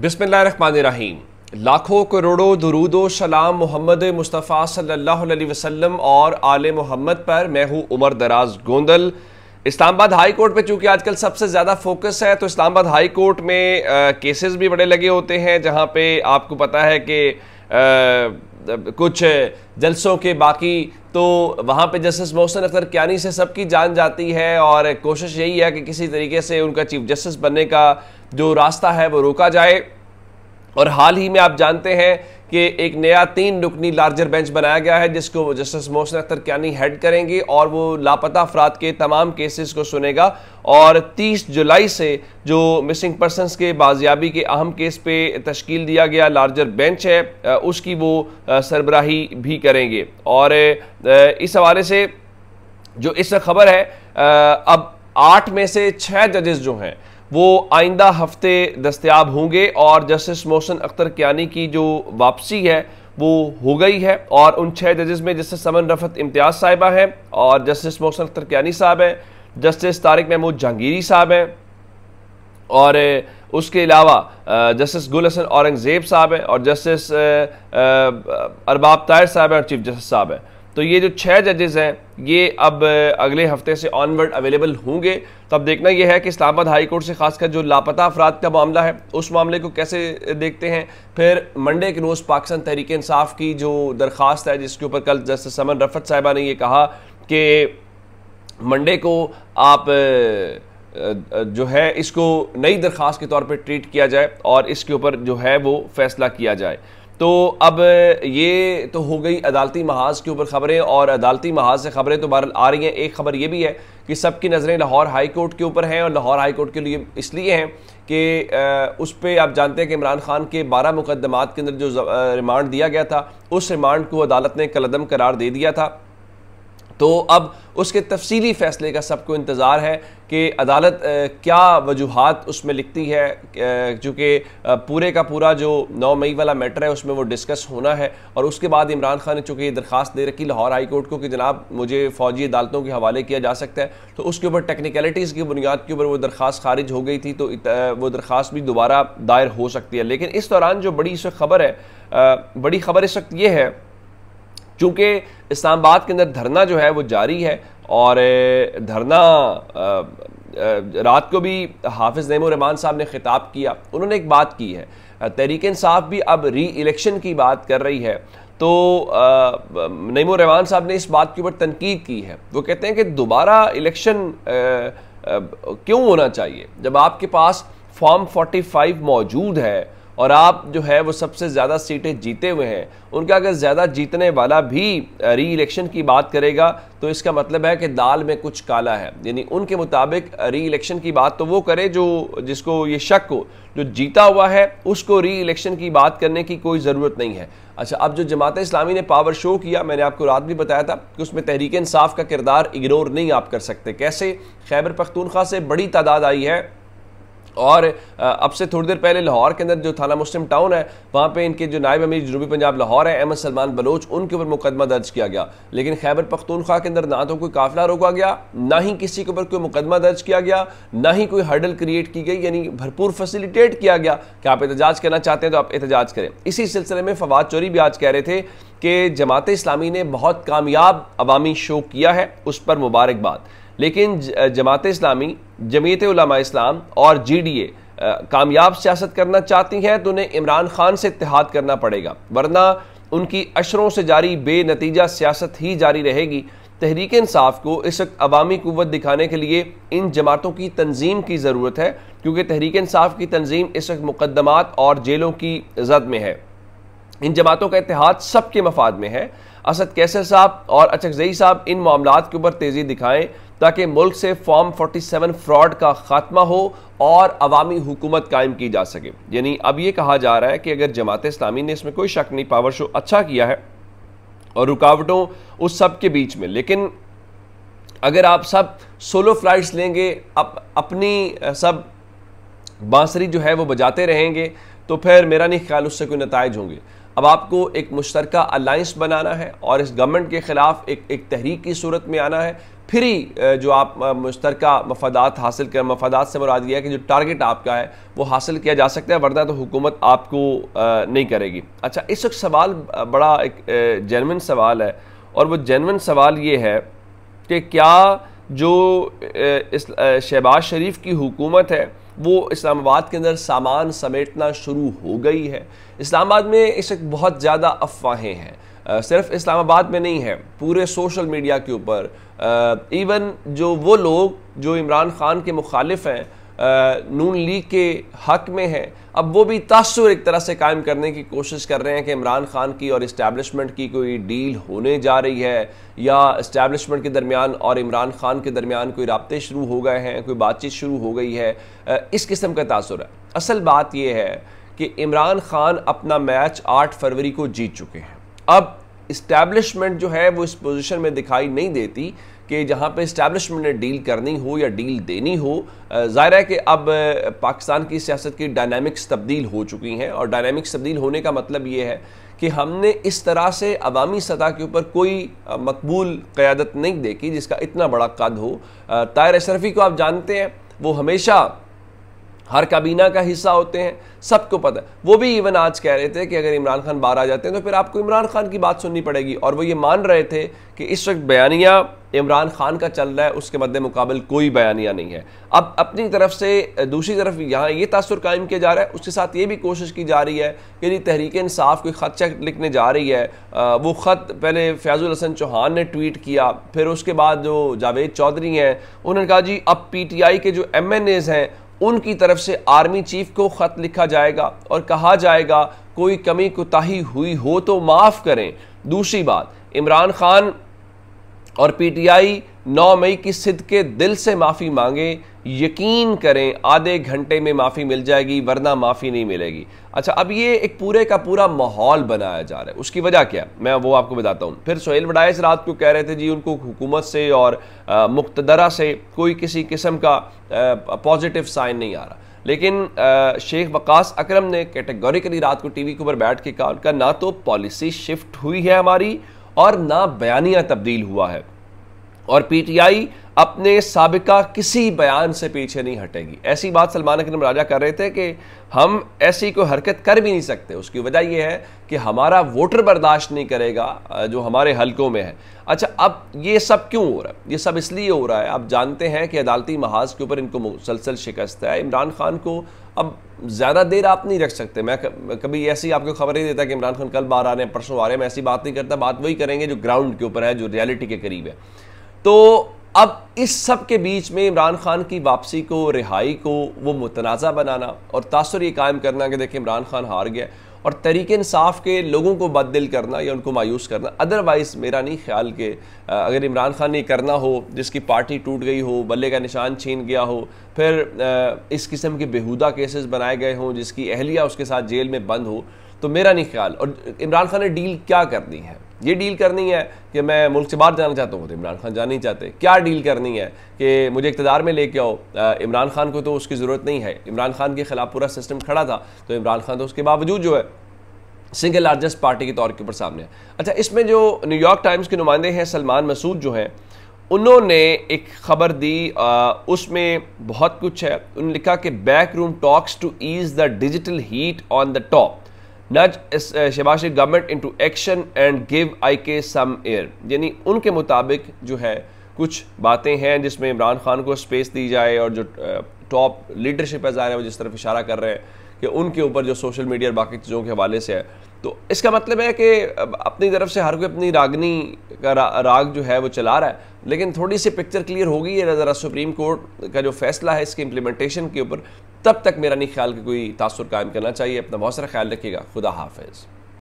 बिसमीम लाखों करोड़ों दरूदो सलाम मोहम्मद मुस्तफ़ा सल्लल्लाहु अलैहि वसल्लम और आल मोहम्मद पर मैं हूँ उमर दराज गोंदल इस्लामाबाद हाई कोर्ट पे चूंकि आजकल सबसे ज़्यादा फोकस है तो इस्लामाबाद हाई कोर्ट में केसेस भी बड़े लगे होते हैं जहाँ पे आपको पता है कि कुछ जलसों के बाकी तो वहाँ पे जस्टिस मोहसिन अख्तर क्यानी से सबकी जान जाती है और कोशिश यही है कि किसी तरीके से उनका चीफ जस्टिस बनने का जो रास्ता है वो रोका जाए और हाल ही में आप जानते हैं कि एक नया तीन रुकनी लार्जर बेंच बनाया गया है जिसको जस्टिस मोहसिन अख्तर क्यानी हेड करेंगे और वो लापता अफराद के तमाम केसेस को सुनेगा और 30 जुलाई से जो मिसिंग पर्सनस के बाजियाबी के अहम केस पे तश्कील दिया गया लार्जर बेंच है उसकी वो सरबराही भी करेंगे और इस हवाले से जो इस खबर है अब आठ में से छः जजेस जो हैं वो आइंदा हफ्ते दस्तियाब होंगे और जस्टिस मोहसन अख्तर कियानी की जो वापसी है वो हो गई है और उन छः जजेस में जस्टिस समन रफत इम्तियाज़ साहिबा हैं और जस्टिस मोहसन अख्तर कियानी साहब हैं जस्टिस तारिक महमूद जहांगीरी साहब हैं और उसके अलावा जस्टिस गुल हसन औरंगज़ेब साहब हैं और जस्टिस अरबाब तायर साहब हैं और चीफ जस्टिस साहब हैं तो ये जो छः जजेस हैं ये अब अगले हफ्ते से ऑनवर्ड अवेलेबल होंगे तो अब देखना यह है कि इस्लामाबाद हाई कोर्ट से खासकर जो लापता अफराद का मामला है उस मामले को कैसे देखते हैं फिर मंडे के रोज़ पाकिस्तान तहरीक इंसाफ की जो दरख्वास्त है जिसके ऊपर कल जस्टिस समन रफत साहिबा ने यह कहा कि मंडे को आप जो है इसको नई दरख्वास्त के तौर पर ट्रीट किया जाए और इसके ऊपर जो है वो फैसला किया जाए तो अब ये तो हो गई अदालती महाज के ऊपर खबरें और अदालती महाज से खबरें तो बहरल आ रही हैं एक खबर ये भी है कि सबकी नज़रें लाहौर हाई कोर्ट के ऊपर हैं और लाहौर हाई कोर्ट के लिए इसलिए हैं कि उस पर आप जानते हैं कि इमरान खान के बारह मुकदमात के अंदर जो रिमांड दिया गया था उस रिमांड को अदालत ने कलदम करार दे दिया था तो अब उसके तफसीली फैसले का सबको इंतज़ार है कि अदालत क्या वजूहत उसमें लिखती है चूँकि पूरे का पूरा जो नौ मई वाला मैटर है उसमें वो डिस्कस होना है और उसके बाद इमरान खान ने चूँकि ये दरख्वास्त दे रखी लाहौर हाई कोर्ट को कि जनाब मुझे फ़ौजी अदालतों के हवाले किया जा सकता है तो उसके ऊपर टेक्निकलिटीज़ की बुनियाद के ऊपर वो दरख्वास्त खारिज हो गई थी तो वो दरख्वास्त भी दोबारा दायर हो सकती है लेकिन इस दौरान जो बड़ी इस खबर है बड़ी खबर इस वक्त ये है चूँकि इस्लामाबाद के अंदर धरना जो है वो जारी है और धरना रात को भी हाफिज़ नईमान साहब ने खिताब किया उन्होंने एक बात की है तहरीक साफ भी अब री इलेक्शन की बात कर रही है तो नईम रहमान साहब ने इस बात के ऊपर तनकीद की है वो कहते हैं कि दोबारा इलेक्शन क्यों होना चाहिए जब आपके पास फॉर्म 45 मौजूद है और आप जो है वो सबसे ज़्यादा सीटें जीते हुए हैं उनका अगर ज़्यादा जीतने वाला भी री इलेक्शन की बात करेगा तो इसका मतलब है कि दाल में कुछ काला है यानी उनके मुताबिक री इलेक्शन की बात तो वो करे जो जिसको ये शक हो जो जीता हुआ है उसको री इलेक्शन की बात करने की कोई ज़रूरत नहीं है अच्छा अब जो जमात इस्लामी ने पावर शो किया मैंने आपको रात भी बताया था कि उसमें तहरीक इंसाफ का किरदार इग्नोर नहीं आप कर सकते कैसे खैबर पख्तूनख्वा से बड़ी तादाद आई है और अब से थोड़ी देर पहले लाहौर के अंदर जो थाना मुस्लिम टाउन है वहाँ पे इनके जो नायब अमीर जनूबी पंजाब लाहौर है अहमद सलमान बलोच उनके ऊपर मुकदमा दर्ज किया गया लेकिन खैबर पख्तूनख्वा के अंदर ना तो कोई काफिला रोका गया ना ही किसी के ऊपर कोई मुकदमा दर्ज किया गया ना ही कोई हर्डल क्रिएट की गई यानी भरपूर फैसिलिटेट किया गया कि आप एहतजाज करना चाहते हैं तो आप एहतजाज करें इसी सिलसिले में फवाद चोरी भी आज कह रहे थे कि जमात इस्लामी ने बहुत कामयाब अवामी शो किया है उस पर मुबारकबाद लेकिन जमात इस्लामी जमीत उलमा इस्लाम और जी डी ए कामयाब सियासत करना चाहती हैं तो उन्हें इमरान खान से इतिहाद करना पड़ेगा वरना उनकी अशरों से जारी बेनतीजा सियासत ही जारी रहेगी तहरीक इंसाफ को इस वक्त अवामी कुत दिखाने के लिए इन जमातों की तंजीम की ज़रूरत है क्योंकि तहरीक इंसाफ की तंजीम इस वक्त मुकदमात और जेलों की जद में है इन जमातों का इतिहाद सबके मफाद में है असद कैसर साहब और अचकजई साहब इन मामला के ऊपर तेज़ी दिखाएं ताकि मुल्क से फॉर्म 47 फ्रॉड का खात्मा हो और अवामी हुकूमत कायम की जा सके यानी अब यह कहा जा रहा है कि अगर जमात इस्लामी ने इसमें कोई शक नहीं पावर शो अच्छा किया है और रुकावटों उस सब के बीच में लेकिन अगर आप सब सोलो फ्लाइट्स लेंगे अप, अपनी सब बांसुरी जो है वो बजाते रहेंगे तो फिर मेरा नहीं ख्याल उससे कोई नतज होंगे अब आपको एक मुश्तर अलाइंस बनाना है और इस गवर्नमेंट के ख़िलाफ़ एक एक तहरीक की सूरत में आना है फ्री जो आप मुश्तर मफादात हासिल कर मफादात से मुराद यह है कि जो टारगेट आपका है वो हासिल किया जा सकता है वरना तो हुकूमत आपको नहीं करेगी अच्छा इस वक्त सवाल बड़ा एक जेनविन सवाल है और वो जेनविन सवाल ये है कि क्या जो इस शहबाज शरीफ की हुकूमत है वो इस्लामाबाद के अंदर सामान समेटना शुरू हो गई है इस्लामाबाद में इस वक्त बहुत ज़्यादा अफवाहें हैं सिर्फ इस्लामाबाद में नहीं है पूरे सोशल मीडिया के ऊपर इवन जो वो लोग जो इमरान खान के मुखालिफ हैं नून लीग के हक में हैं अब वो भी तसुर एक तरह से कायम करने की कोशिश कर रहे हैं कि इमरान खान की और इस्टेबलिशमेंट की कोई डील होने जा रही है या इस्टेबलिशमेंट के दरमियान और इमरान खान के दरमियान कोई रबते शुरू हो गए हैं कोई बातचीत शुरू हो गई है इस किस्म का तासुर है असल बात यह है कि इमरान खान अपना मैच आठ फरवरी को जीत चुके हैं अब इस्टेब्लिशमेंट जो है वो इस पोजीशन में दिखाई नहीं देती कि जहाँ पे इस्टेब्लिशमेंट ने डील करनी हो या डील देनी हो ज़ाहिर है कि अब पाकिस्तान की सियासत की डायनामिक्स तब्दील हो चुकी हैं और डायनामिक्स तब्दील होने का मतलब ये है कि हमने इस तरह से अवामी सतह के ऊपर कोई मकबूल क़्यादत नहीं देखी जिसका इतना बड़ा कद हो तायर अशरफी को आप जानते हैं वो हमेशा हर काबीना का हिस्सा होते हैं सबको पता है वो भी इवन आज कह रहे थे कि अगर इमरान खान बाहर आ जाते हैं तो फिर आपको इमरान खान की बात सुननी पड़ेगी और वो ये मान रहे थे कि इस वक्त बयानिया इमरान खान का चल रहा है उसके मद्दे मुकाबल कोई बयानिया नहीं है अब अपनी तरफ से दूसरी तरफ यहाँ ये तासर कायम किया जा रहा है उसके साथ ये भी कोशिश की जा रही है कि जी तहरीक इंसाफ कोई ख़त चेक लिखने जा रही है वो ख़त पहले फैज़ुल हसन चौहान ने ट्वीट किया फिर उसके बाद जो जावेद चौधरी हैं उन्होंने कहा जी अब पी टी आई के जो एम एन एज़ हैं उनकी तरफ से आर्मी चीफ को ख़त लिखा जाएगा और कहा जाएगा कोई कमी कोताही हुई हो तो माफ़ करें दूसरी बात इमरान खान और पीटीआई 9 मई की सिद्ध के दिल से माफ़ी मांगे यकीन करें आधे घंटे में माफ़ी मिल जाएगी वरना माफ़ी नहीं मिलेगी अच्छा अब ये एक पूरे का पूरा माहौल बनाया जा रहा है उसकी वजह क्या मैं वो आपको बताता हूँ फिर सोहेल वडाइस रात को कह रहे थे जी उनको हुकूमत से और मुक्तदरा से कोई किसी किस्म का पॉजिटिव साइन नहीं आ रहा लेकिन शेख वकास अक्रम ने कैटेगोरिकली रात को वी के ऊपर बैठ के कहा उनका ना तो पॉलिसी शिफ्ट हुई है हमारी और ना बयानिया तब्दील हुआ है और पीटीआई अपने सबका किसी बयान से पीछे नहीं हटेगी ऐसी बात सलमान अकरम राजा कर रहे थे कि हम ऐसी कोई हरकत कर भी नहीं सकते उसकी वजह यह है कि हमारा वोटर बर्दाश्त नहीं करेगा जो हमारे हलकों में है अच्छा अब ये सब क्यों हो रहा है ये सब इसलिए हो रहा है आप जानते हैं कि अदालती महाज के ऊपर इनको मुसलसल शिकस्त है इमरान खान को अब ज़्यादा देर आप नहीं रख सकते मैं कभी ऐसी आपको खबर नहीं देता कि इमरान खान कल बाहर आ रहे हैं परसों आ रहे हैं मैं ऐसी बात नहीं करता बात वही करेंगे जो ग्राउंड के ऊपर है जो रियलिटी के करीब है तो अब इस सब के बीच में इमरान खान की वापसी को रिहाई को वो मुतनाज़ा बनाना और तासर ये कायम करना कि देखिए इमरान खान हार गया और तरीके इंसाफ के लोगों को बद करना या उनको मायूस करना अदरवाइज़ मेरा नहीं ख्याल कि अगर इमरान खान ने करना हो जिसकी पार्टी टूट गई हो बल्ले का निशान छीन गया हो फिर इस किस्म के बेहुदा केसेस बनाए गए हों जिसकी अहलिया उसके साथ जेल में बंद हो तो मेरा नहीं ख्याल और इमरान खान ने डील क्या करनी है ये डील करनी है कि मैं मुल्क से बाहर जाना चाहता हूँ तो इमरान खान जाना नहीं चाहते क्या डील करनी है कि मुझे इकतदार में लेके आओ इमरान खान को तो उसकी ज़रूरत नहीं है इमरान खान के खिलाफ पूरा सिस्टम खड़ा था तो इमरान खान तो उसके बावजूद जो है सिंगल लार्जेस्ट पार्टी के तौर के ऊपर सामने है अच्छा इसमें जो न्यूयॉर्क टाइम्स के नुमाइंदे हैं सलमान मसूद जो हैं उन्होंने एक खबर दी उसमें बहुत कुछ है उन्होंने लिखा कि back room talks to ease the digital heat on the top nudge Shehbaz government into action and give I K some air यानी उनके मुताबिक जो है कुछ बातें हैं जिसमें इमरान खान को स्पेस दी जाए और जो टॉप uh, लीडरशिप है ज़ाहिर है वो जिस तरफ इशारा कर रहे हैं कि उनके ऊपर जो सोशल मीडिया और बाकी चीज़ों के हवाले से है तो इसका मतलब है कि अपनी तरफ से हर कोई अपनी रागनी का रा, राग जो है वो चला रहा है लेकिन थोड़ी सी पिक्चर क्लियर हो गई है ज़रा सुप्रीम कोर्ट का जो फैसला है इसके इम्प्लीमेंटेशन के ऊपर तब तक मेरा नहीं ख्याल कि कोई तासर कायम करना चाहिए अपना बहुत सारा ख्याल रखिएगा खुदा हाफिज़